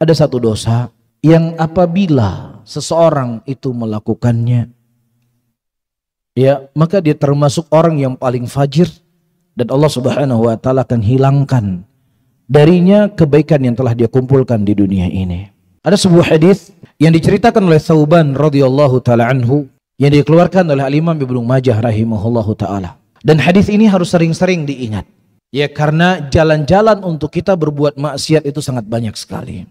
ada satu dosa yang apabila seseorang itu melakukannya ya maka dia termasuk orang yang paling fajir dan Allah Subhanahu wa taala akan hilangkan darinya kebaikan yang telah dia kumpulkan di dunia ini. Ada sebuah hadis yang diceritakan oleh Sauban radhiyallahu taala anhu yang dikeluarkan oleh al Ibnu Majah rahimahullahu taala. Dan hadis ini harus sering-sering diingat. Ya karena jalan-jalan untuk kita berbuat maksiat itu sangat banyak sekali.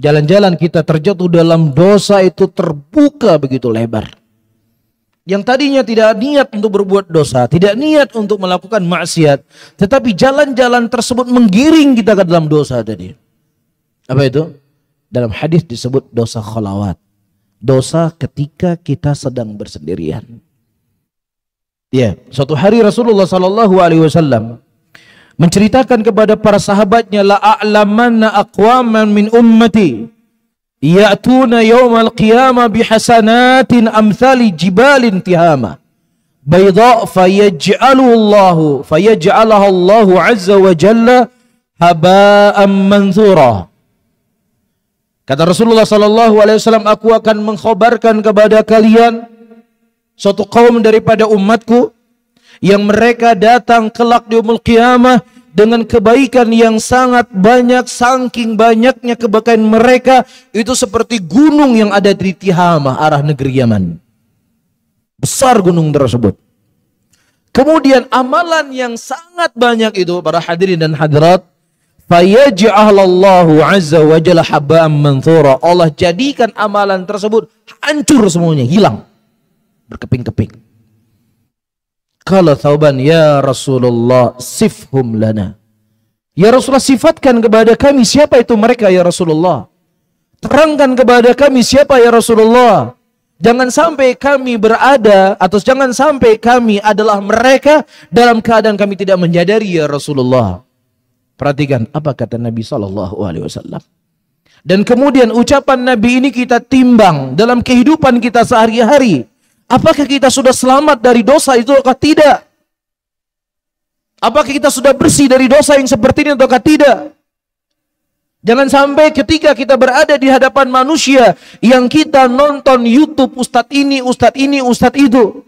Jalan-jalan kita terjatuh dalam dosa itu terbuka begitu lebar. Yang tadinya tidak niat untuk berbuat dosa, tidak niat untuk melakukan maksiat, tetapi jalan-jalan tersebut menggiring kita ke dalam dosa tadi. Apa itu? Dalam hadis disebut dosa kholawat. Dosa ketika kita sedang bersendirian. Ya, suatu hari Rasulullah Shallallahu Alaihi Wasallam menceritakan kepada para sahabatnya la a'lamanna aqwaman min ummati ya'tuna yawmal qiyamah bihasanatin amthali jibalin tihama bayda fayaj'aluhu Allah fayaj'alaha Allah azza wa jalla haba'an manthura Kata Rasulullah sallallahu alaihi wasallam aku akan mengkhabarkan kepada kalian suatu kaum daripada umatku yang mereka datang kelak di umul kiamah dengan kebaikan yang sangat banyak saking banyaknya kebaikan mereka itu seperti gunung yang ada di Tihamah arah negeri Yaman besar gunung tersebut kemudian amalan yang sangat banyak itu para hadirin dan hadirat fayaj'alallahu azza wa jalla habam manthura Allah jadikan amalan tersebut hancur semuanya hilang berkeping-keping Qala Thauban, "Ya Rasulullah, sifhum lana." Ya Rasulullah sifatkan kepada kami siapa itu mereka ya Rasulullah. Terangkan kepada kami siapa ya Rasulullah. Jangan sampai kami berada atau jangan sampai kami adalah mereka dalam keadaan kami tidak menyadari ya Rasulullah. Perhatikan apa kata Nabi saw Alaihi Wasallam. Dan kemudian ucapan Nabi ini kita timbang dalam kehidupan kita sehari-hari. Apakah kita sudah selamat dari dosa itu atau tidak? Apakah kita sudah bersih dari dosa yang seperti ini atau tidak? Jangan sampai ketika kita berada di hadapan manusia yang kita nonton YouTube ustadz ini, ustadz ini, ustadz itu.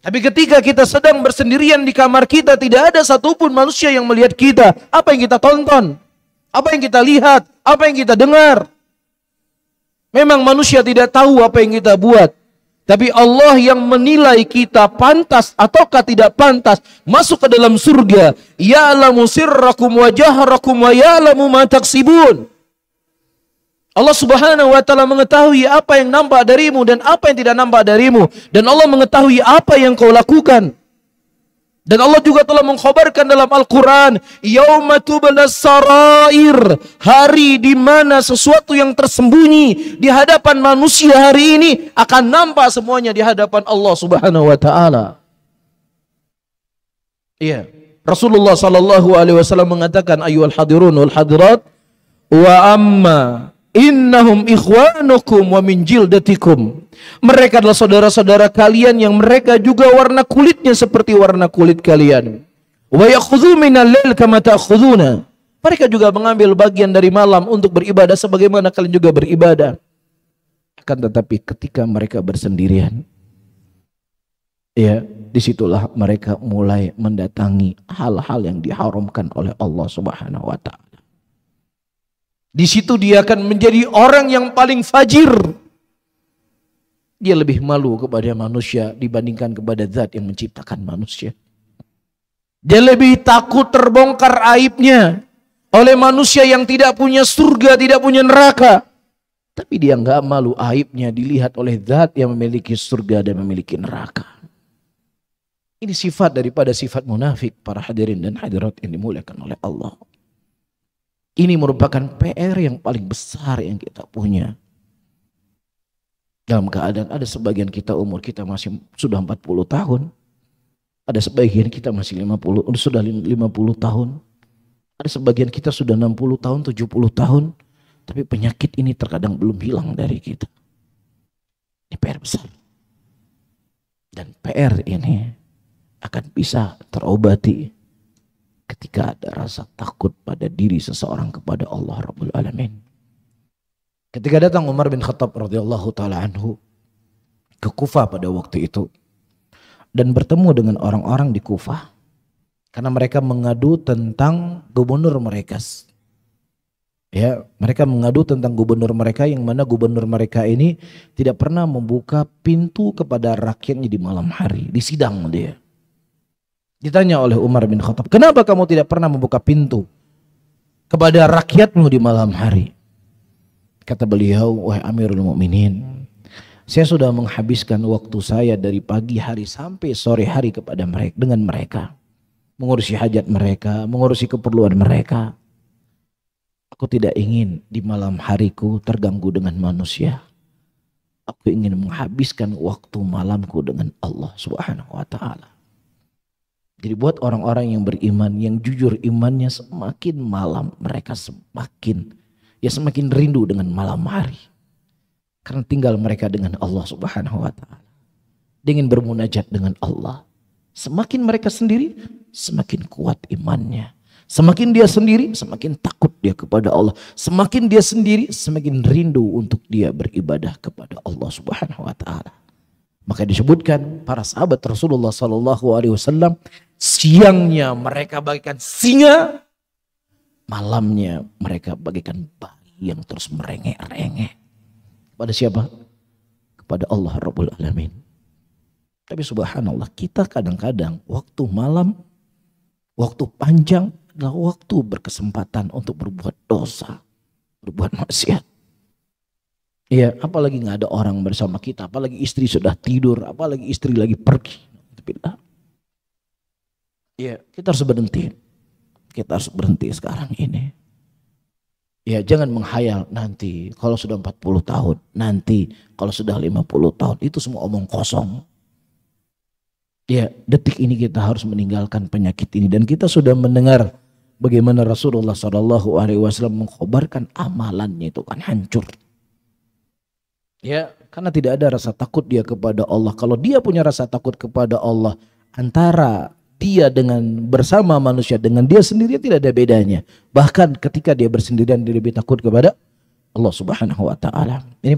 Tapi ketika kita sedang bersendirian di kamar kita, tidak ada satupun manusia yang melihat kita. Apa yang kita tonton? Apa yang kita lihat? Apa yang kita dengar? Memang manusia tidak tahu apa yang kita buat. Tapi Allah yang menilai kita pantas ataukah tidak pantas masuk ke dalam surga. Ya'lamu sirrakum wa jahrakum wa ya'lamu ma taksibun. Allah Subhanahu wa taala mengetahui apa yang nampak darimu dan apa yang tidak nampak darimu dan Allah mengetahui apa yang kau lakukan. Dan Allah juga telah mengkhabarkan dalam Al-Quran, Yauma sarair, hari di mana sesuatu yang tersembunyi di hadapan manusia hari ini akan nampak semuanya di hadapan Allah Subhanahu Wa Taala. Iya, Rasulullah Sallallahu Alaihi Wasallam mengatakan, Ayuhal hadirun wal hadirat, wa amma Innahum ikhwanukum wa min jildatikum. Mereka adalah saudara-saudara kalian yang mereka juga warna kulitnya seperti warna kulit kalian. Wa yakhudhu minal lail kama ta'khudhuna. Mereka juga mengambil bagian dari malam untuk beribadah sebagaimana kalian juga beribadah. Akan tetapi ketika mereka bersendirian, ya, disitulah mereka mulai mendatangi hal-hal yang diharamkan oleh Allah Subhanahu wa taala. Di situ dia akan menjadi orang yang paling fajir. Dia lebih malu kepada manusia dibandingkan kepada zat yang menciptakan manusia. Dia lebih takut terbongkar aibnya oleh manusia yang tidak punya surga, tidak punya neraka. Tapi dia nggak malu aibnya dilihat oleh zat yang memiliki surga dan memiliki neraka. Ini sifat daripada sifat munafik para hadirin dan hadirat yang dimuliakan oleh Allah. Ini merupakan PR yang paling besar yang kita punya. Dalam keadaan ada sebagian kita umur kita masih sudah 40 tahun. Ada sebagian kita masih 50, sudah 50 tahun. Ada sebagian kita sudah 60 tahun, 70 tahun. Tapi penyakit ini terkadang belum hilang dari kita. Ini PR besar. Dan PR ini akan bisa terobati ketika ada rasa takut pada diri seseorang kepada Allah Rabbul Alamin. Ketika datang Umar bin Khattab radhiyallahu taala anhu ke Kufah pada waktu itu dan bertemu dengan orang-orang di Kufah karena mereka mengadu tentang gubernur mereka. Ya, mereka mengadu tentang gubernur mereka yang mana gubernur mereka ini tidak pernah membuka pintu kepada rakyatnya di malam hari, di sidang dia. Ditanya oleh Umar bin Khattab, kenapa kamu tidak pernah membuka pintu kepada rakyatmu di malam hari? Kata beliau, wahai Amirul Mukminin, saya sudah menghabiskan waktu saya dari pagi hari sampai sore hari kepada mereka dengan mereka, mengurusi hajat mereka, mengurusi keperluan mereka. Aku tidak ingin di malam hariku terganggu dengan manusia. Aku ingin menghabiskan waktu malamku dengan Allah Subhanahu wa taala. Jadi buat orang-orang yang beriman, yang jujur imannya semakin malam mereka semakin ya semakin rindu dengan malam hari. Karena tinggal mereka dengan Allah Subhanahu wa taala. Dengan bermunajat dengan Allah. Semakin mereka sendiri semakin kuat imannya. Semakin dia sendiri, semakin takut dia kepada Allah. Semakin dia sendiri, semakin rindu untuk dia beribadah kepada Allah Subhanahu wa taala. Maka disebutkan para sahabat Rasulullah Sallallahu Alaihi Wasallam siangnya mereka bagikan singa, malamnya mereka bagikan bayi yang terus merengek-rengek. Kepada siapa? Kepada Allah Rabbul Alamin. Tapi subhanallah kita kadang-kadang waktu malam, waktu panjang adalah waktu berkesempatan untuk berbuat dosa, berbuat maksiat. Iya, apalagi nggak ada orang bersama kita, apalagi istri sudah tidur, apalagi istri lagi pergi. Iya, kita harus berhenti. Kita harus berhenti sekarang ini. Ya jangan menghayal nanti kalau sudah 40 tahun, nanti kalau sudah 50 tahun, itu semua omong kosong. Ya detik ini kita harus meninggalkan penyakit ini dan kita sudah mendengar bagaimana Rasulullah Shallallahu Alaihi Wasallam mengkobarkan amalannya itu kan hancur. Ya, karena tidak ada rasa takut dia kepada Allah. Kalau dia punya rasa takut kepada Allah, antara dia dengan bersama manusia, dengan dia sendiri tidak ada bedanya. Bahkan ketika dia bersendirian dia lebih takut kepada Allah Subhanahu wa taala. Ini